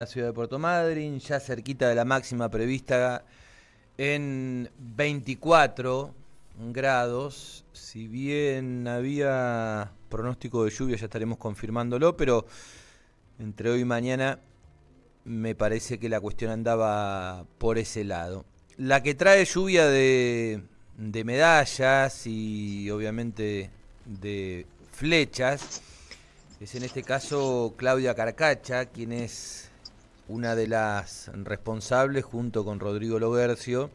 la ciudad de Puerto Madryn, ya cerquita de la máxima prevista en 24 grados. Si bien había pronóstico de lluvia, ya estaremos confirmándolo, pero entre hoy y mañana me parece que la cuestión andaba por ese lado. La que trae lluvia de, de medallas y obviamente de flechas es en este caso Claudia Carcacha, quien es una de las responsables, junto con Rodrigo Logercio,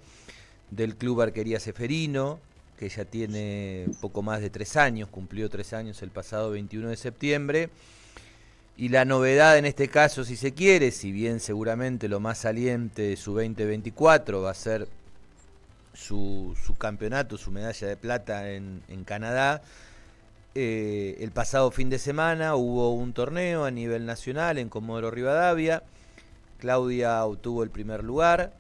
del Club Arquería Seferino, que ya tiene poco más de tres años, cumplió tres años el pasado 21 de septiembre. Y la novedad en este caso, si se quiere, si bien seguramente lo más saliente de su 2024 va a ser su, campeonato, su medalla de plata en, Canadá, eh, el pasado fin de semana hubo un torneo a nivel nacional en Comodoro Rivadavia Claudia obtuvo el primer lugar,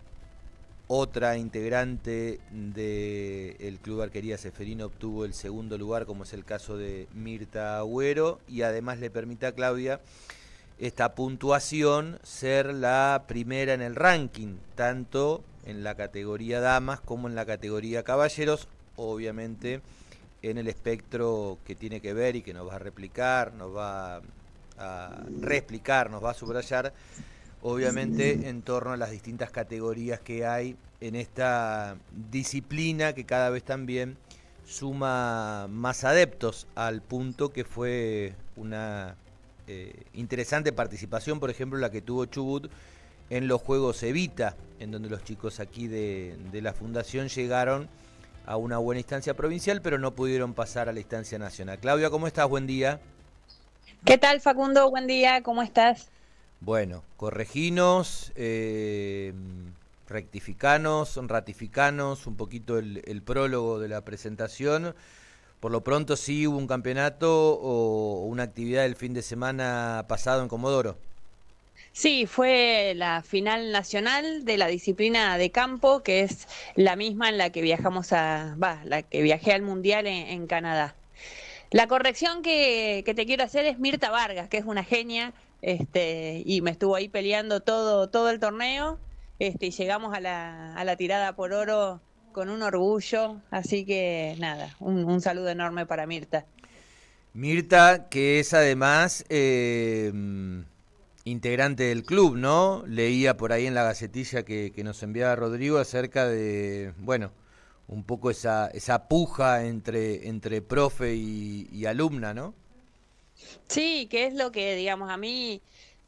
otra integrante del Club Arquería Seferino obtuvo el segundo lugar, como es el caso de Mirta Agüero, y además le permite a Claudia esta puntuación ser la primera en el ranking, tanto en la categoría damas como en la categoría caballeros, obviamente en el espectro que tiene que ver y que nos va a replicar, nos va a reexplicar, nos va a subrayar obviamente en torno a las distintas categorías que hay en esta disciplina que cada vez también suma más adeptos al punto que fue una eh, interesante participación, por ejemplo, la que tuvo Chubut en los Juegos Evita, en donde los chicos aquí de, de la fundación llegaron a una buena instancia provincial, pero no pudieron pasar a la instancia nacional. Claudia, ¿cómo estás? Buen día. ¿Qué tal, Facundo? Buen día, ¿cómo estás? Bueno, corregimos, eh, rectificanos, ratificanos un poquito el, prólogo de la presentación. Por lo pronto sí hubo un campeonato o una actividad el fin de semana pasado en Comodoro. Sí, fue la final nacional de la disciplina de campo, que es la misma en la que viajamos a, la que viajé al mundial en, Canadá. La corrección que, te quiero hacer es Mirta Vargas, que es una genia, este, y me estuvo ahí peleando todo, todo el torneo, este, y llegamos a la, a la tirada por oro con un orgullo, así que nada, un, saludo enorme para Mirta. Mirta, que es además eh, integrante del club, ¿no? Leía por ahí en la gacetilla que, nos enviaba Rodrigo acerca de, bueno, un poco esa, esa puja entre, entre profe y alumna, ¿no? Sí, que es lo que, digamos, a mí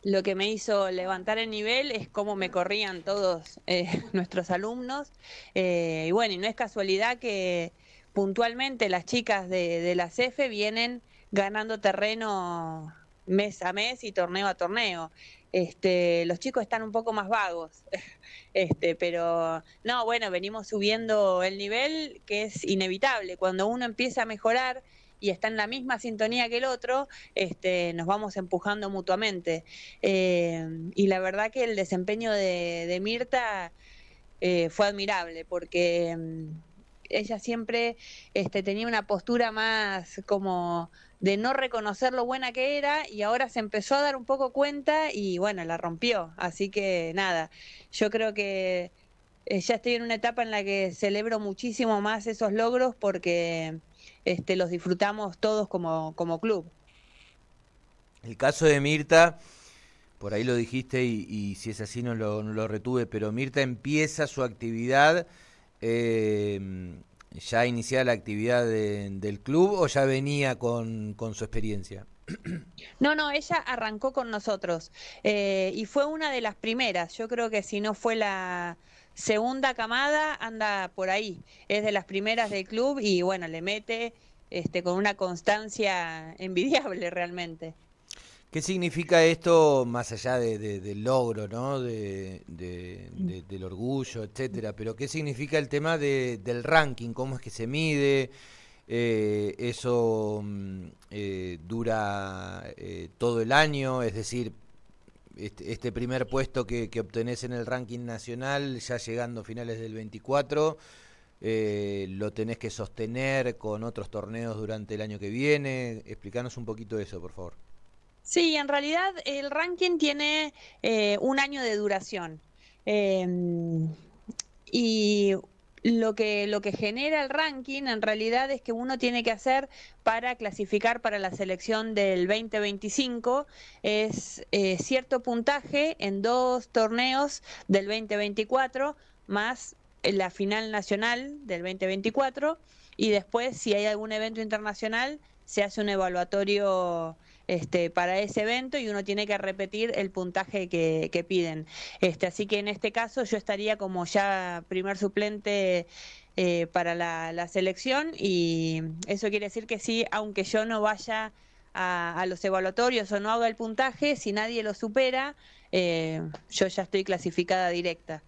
lo que me hizo levantar el nivel es cómo me corrían todos eh, nuestros alumnos. Eh, y bueno, y no es casualidad que puntualmente las chicas de, de la CFE vienen ganando terreno mes a mes y torneo a torneo. Este, los chicos están un poco más vagos, este, pero no, bueno, venimos subiendo el nivel que es inevitable. Cuando uno empieza a mejorar, y está en la misma sintonía que el otro, este, nos vamos empujando mutuamente. Eh, y la verdad que el desempeño de, Mirta eh, fue admirable porque mm, ella siempre este, tenía una postura más como de no reconocer lo buena que era y ahora se empezó a dar un poco cuenta y bueno, la rompió. Así que nada, yo creo que eh, ya estoy en una etapa en la que celebro muchísimo más esos logros porque este, los disfrutamos todos como, club. El caso de Mirta, por ahí lo dijiste y, si es así no lo, retuve, pero Mirta empieza su actividad, eh, ya iniciada la actividad del club o ya venía con, su experiencia. No, no, ella arrancó con nosotros eh, y fue una de las primeras, yo creo que si no fue la, segunda camada anda por ahí, es de las primeras del club y bueno, le mete este, con una constancia envidiable realmente. ¿Qué significa esto más allá del logro, ¿no? del orgullo, etcétera? Pero ¿qué significa el tema del ranking? ¿Cómo es que se mide? Eh, ¿Eso mm, eh, dura eh, todo el año? Es decir, este, este, primer puesto que, obtenés en el ranking nacional, ya llegando a finales del 24, eh, lo tenés que sostener con otros torneos durante el año que viene. Explícanos un poquito eso, por favor. Sí, en realidad el ranking tiene eh, un año de duración. Em, y lo que, lo que genera el ranking en realidad es que uno tiene que hacer para clasificar para la selección del 2025 es eh, cierto puntaje en dos torneos del 2024 más la final nacional del 2024 y después si hay algún evento internacional se hace un evaluatorio este, para ese evento y uno tiene que repetir el puntaje que, piden. Este, así que en este caso yo estaría como ya primer suplente. Eh, para la, selección y eso quiere decir que sí, aunque yo no vaya a, los evaluatorios o no haga el puntaje, si nadie lo supera, eh, yo ya estoy clasificada directa.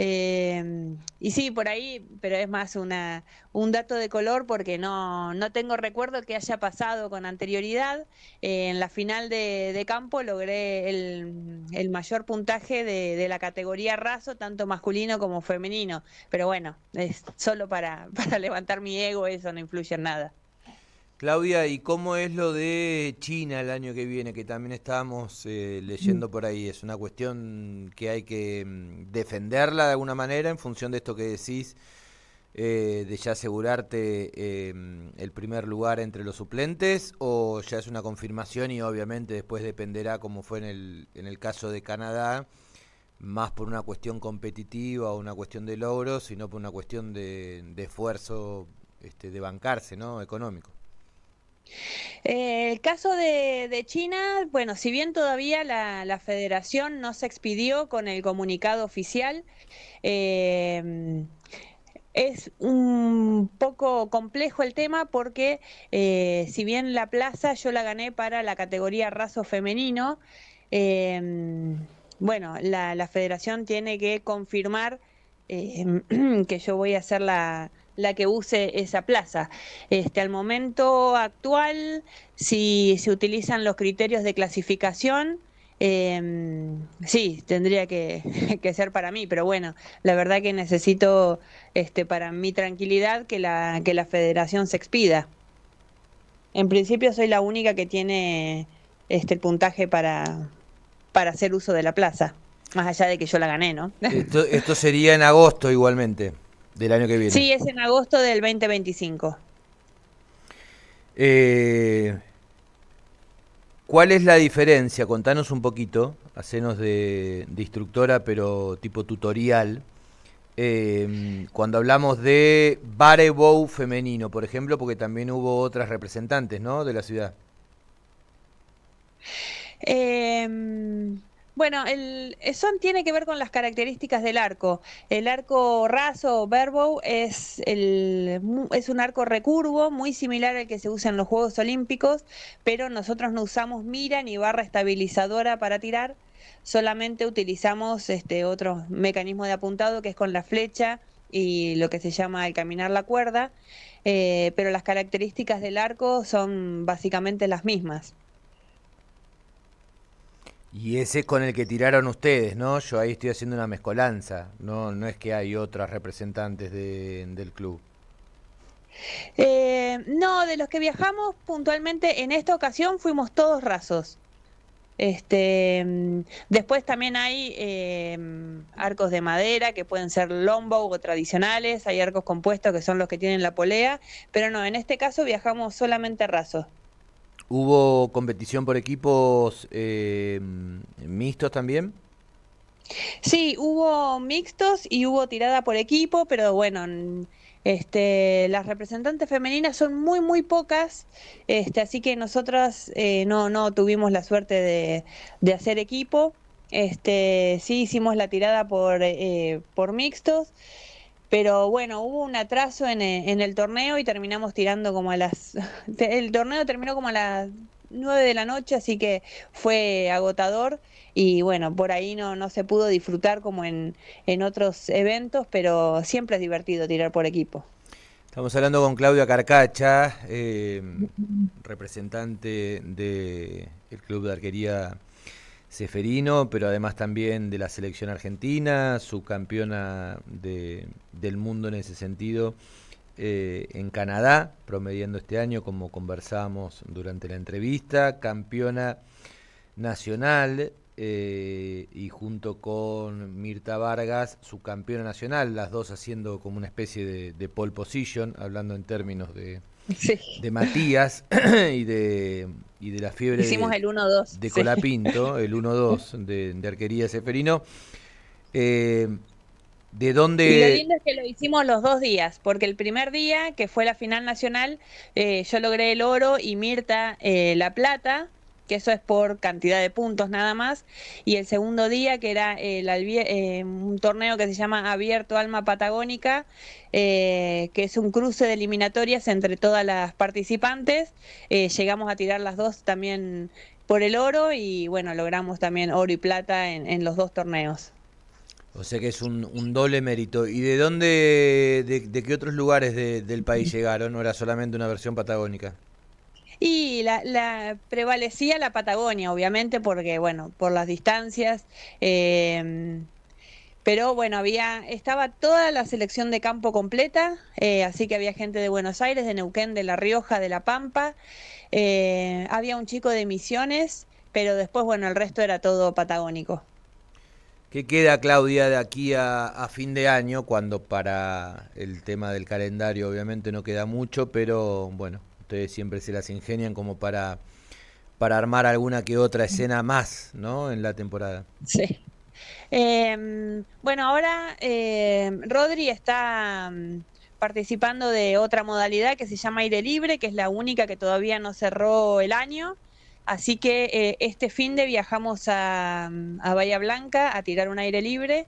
Em, y sí, por ahí, pero es más un dato de color porque no, no tengo recuerdo que haya pasado con anterioridad. Eh, en la final de, campo logré el, mayor puntaje de, la categoría raso, tanto masculino como femenino. Pero bueno, es solo para levantar mi ego, eso no influye en nada. Claudia, ¿y cómo es lo de China el año que viene? Que también estábamos eh, leyendo mm. por ahí. ¿Es una cuestión que hay que mm, defenderla de alguna manera en función de esto que decís, eh, de ya asegurarte em, el primer lugar entre los suplentes? ¿O ya es una confirmación y obviamente después dependerá, como fue en el, caso de Canadá, más por una cuestión competitiva o una cuestión de logros, sino por una cuestión de, de esfuerzo este, de bancarse, ¿no? Económico. Eh, el caso de, China, bueno, si bien todavía la, federación no se expidió con el comunicado oficial, eh, es un poco complejo el tema porque eh, si bien la plaza yo la gané para la categoría raso femenino, bueno, la, federación tiene que confirmar que yo voy a hacer la, la que use esa plaza. Este, al momento actual, si se utilizan los criterios de clasificación, em, sí, tendría que, ser para mí, pero bueno, la verdad que necesito este, para mi tranquilidad que la, que la federación se expida. En principio soy la única que tiene este, el puntaje para, para hacer uso de la plaza, más allá de que yo la gané, ¿no? esto sería en agosto igualmente del año que viene. Sí, es en agosto del 2025. Eh, ¿Cuál es la diferencia? Contanos un poquito, hacenos de, instructora, pero tipo tutorial. Em, cuando hablamos de barebow femenino, por ejemplo, porque también hubo otras representantes, ¿no? De la ciudad. Eh, bueno, el son tiene que ver con las características del arco. El arco raso verbo es, es un arco recurvo muy similar al que se usa en los Juegos Olímpicos, pero nosotros no usamos mira ni barra estabilizadora para tirar, solamente utilizamos este otro mecanismo de apuntado que es con la flecha y lo que se llama el caminar la cuerda, eh, pero las características del arco son básicamente las mismas. Y ese con el que tiraron ustedes, ¿no? Yo ahí estoy haciendo una mezcolanza, no, no es que hay otras representantes del club. Eh, no, de los que viajamos puntualmente en esta ocasión fuimos todos rasos. Este, mm, después también hay eh, mm, arcos de madera que pueden ser lombo o tradicionales, hay arcos compuestos que son los que tienen la polea, pero no, en este caso viajamos solamente rasos. ¿Hubo competición por equipos eh, mixtos también? Sí, hubo mixtos y hubo tirada por equipo, pero bueno, este, las representantes femeninas son muy, muy pocas, este, así que nosotras eh, no, no tuvimos la suerte de, hacer equipo. Este, sí hicimos la tirada por, eh, por mixtos pero bueno, hubo un atraso e, en, el torneo y terminamos tirando como a las... El torneo terminó como a las 9 de la noche, así que fue agotador y bueno, por ahí no, no se pudo disfrutar como en, otros eventos, pero siempre es divertido tirar por equipo. Estamos hablando con Claudia Carcacha, eh, representante del Club de Arquería Seferino, pero además también de la selección argentina, subcampeona de, del mundo en ese sentido, eh, en Canadá, promediendo este año, como conversamos durante la entrevista, campeona nacional eh, y junto con Mirta Vargas, subcampeona nacional, las dos haciendo como una especie de pole position, hablando en términos de, de Matías y de, la fiebre Hicimos de, el 1 de Colapinto, el 1-2 de, de, Arquería Seferino. Eh, ¿De dónde? lo es que lo hicimos los dos días, porque el primer día, que fue la final nacional, eh, yo logré el oro y Mirta eh, la plata que eso es por cantidad de puntos nada más, y el segundo día, que era el, eh, un torneo que se llama Abierto Alma Patagónica, eh, que es un cruce de eliminatorias entre todas las participantes. Eh, llegamos a tirar las dos también por el oro y bueno, logramos también oro y plata en, los dos torneos. O sea que es un, doble mérito. ¿Y de dónde, de, qué otros lugares del país llegaron? ¿O era solamente una versión patagónica? Y la, prevalecía la Patagonia, obviamente, porque, bueno, por las distancias. Em, pero bueno, había, estaba toda la selección de campo completa, eh, así que había gente de Buenos Aires, de Neuquén, de La Rioja, de La Pampa, eh, había un chico de Misiones, pero después, bueno, el resto era todo patagónico. ¿Qué queda, Claudia, de aquí a, a, fin de año, cuando para el tema del calendario obviamente no queda mucho, pero bueno, ustedes siempre se las ingenian como para, para armar alguna que otra escena más, ¿no? En la temporada. Sí. Em, bueno, ahora em, Rodri está mm, participando de otra modalidad que se llama aire libre, que es la única que todavía no cerró el año. Así que eh, este fin de viajamos a, mm, a, Bahía Blanca a tirar un aire libre.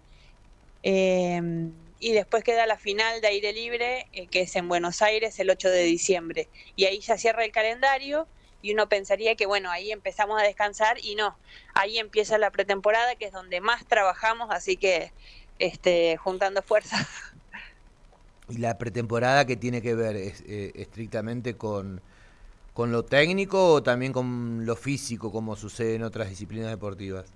Em, y después queda la final de aire libre, eh, que es en Buenos Aires el 8 de diciembre. Y ahí ya cierra el calendario y uno pensaría que bueno, ahí empezamos a descansar y no, ahí empieza la pretemporada, que es donde más trabajamos, así que este, juntando fuerzas. ¿Y la pretemporada que tiene que ver es, eh, estrictamente con, con lo técnico o también con lo físico, como sucede en otras disciplinas deportivas?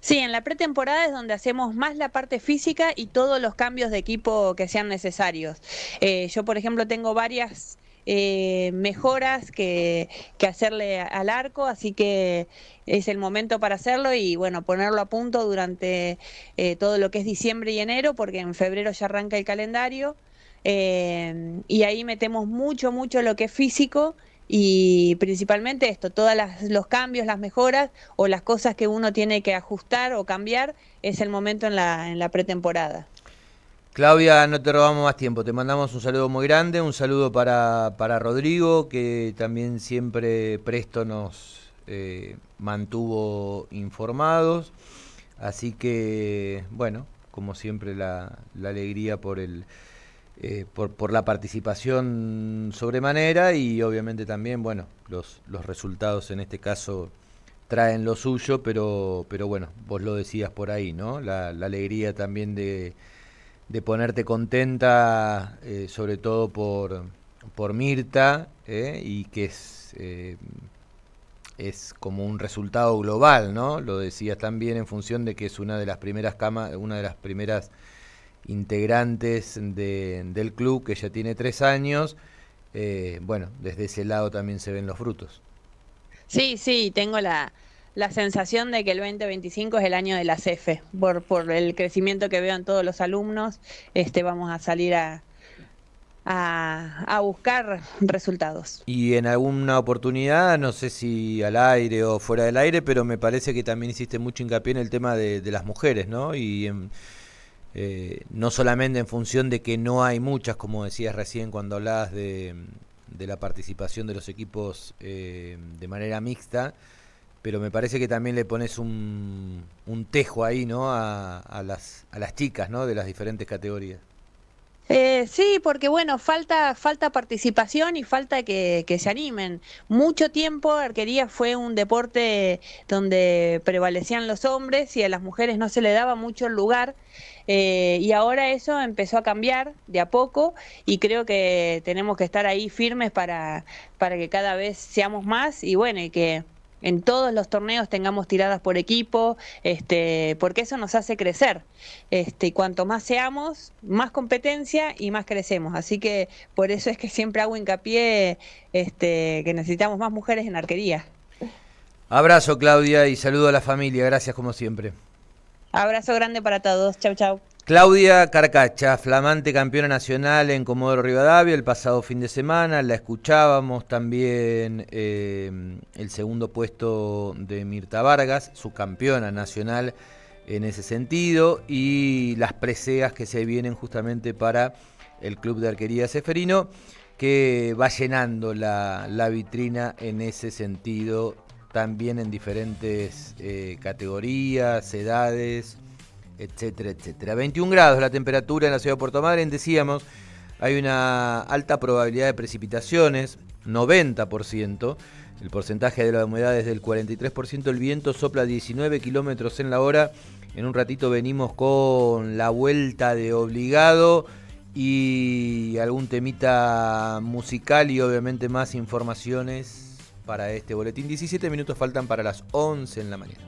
Sí, en la pretemporada es donde hacemos más la parte física y todos los cambios de equipo que sean necesarios. Eh, yo, por ejemplo, tengo varias eh, mejoras que, hacerle al arco, así que es el momento para hacerlo y bueno, ponerlo a punto durante eh, todo lo que es diciembre y enero, porque en febrero ya arranca el calendario. y ahí metemos mucho, mucho lo que es físico y principalmente esto, todos los cambios, las mejoras o las cosas que uno tiene que ajustar o cambiar es el momento en la, en la pretemporada. Claudia, no te robamos más tiempo, te mandamos un saludo muy grande, un saludo para, Rodrigo, que también siempre presto nos eh, mantuvo informados. Así que, bueno, como siempre la alegría por el, eh, por, la participación sobremanera y obviamente también, bueno, los, resultados en este caso traen lo suyo, pero, bueno, vos lo decías por ahí, ¿no? La, alegría también de, ponerte contenta, eh, sobre todo por, por Mirta, eh, y que es, es como un resultado global, ¿no? Lo decías también en función de que es una de las primeras camas, una de las primeras integrantes de, del club que ya tiene tres años. Eh, bueno, desde ese lado también se ven los frutos. Sí, sí, tengo la, la sensación de que el 2025 es el año de la CEFE, por, por el crecimiento que veo en todos los alumnos, este, vamos a salir a, a, a, buscar resultados. Y en alguna oportunidad, no sé si al aire o fuera del aire, pero me parece que también hiciste mucho hincapié en el tema de, las mujeres, ¿no? Y en, eh, no solamente en función de que no hay muchas, como decías recién cuando hablabas de, la participación de los equipos eh, de manera mixta, pero me parece que también le pones un, tejo ahí, ¿no? A, a, las, a las chicas, ¿no? De las diferentes categorías. Eh, sí, porque bueno, falta, falta participación y falta que, se animen. Mucho tiempo arquería fue un deporte donde prevalecían los hombres y a las mujeres no se le daba mucho lugar. Eh, y ahora eso empezó a cambiar de a poco y creo que tenemos que estar ahí firmes para, para que cada vez seamos más y bueno, y que en todos los torneos tengamos tiradas por equipo, este, porque eso nos hace crecer. Este, y cuanto más seamos, más competencia y más crecemos. Así que por eso es que siempre hago hincapié este, que necesitamos más mujeres en arquería. Abrazo Claudia y saludo a la familia, gracias como siempre. Abrazo grande para todos, chau chau. Claudia Carcacha, flamante campeona nacional en Comodoro Rivadavia el pasado fin de semana, la escuchábamos también eh, el segundo puesto de Mirta Vargas, su campeona nacional en ese sentido, y las preseas que se vienen justamente para el Club de Arquería Seferino, que va llenando la, vitrina en ese sentido, también en diferentes eh, categorías, edades etcétera, etcétera. 21 grados la temperatura en la ciudad de Puerto Madryn, decíamos, hay una alta probabilidad de precipitaciones, 90%. El porcentaje de la humedad es del 43%, el viento sopla 19 kilómetros en la hora. En un ratito venimos con la vuelta de obligado y algún temita musical y obviamente más informaciones para este boletín. 17 minutos faltan para las 11 en la mañana.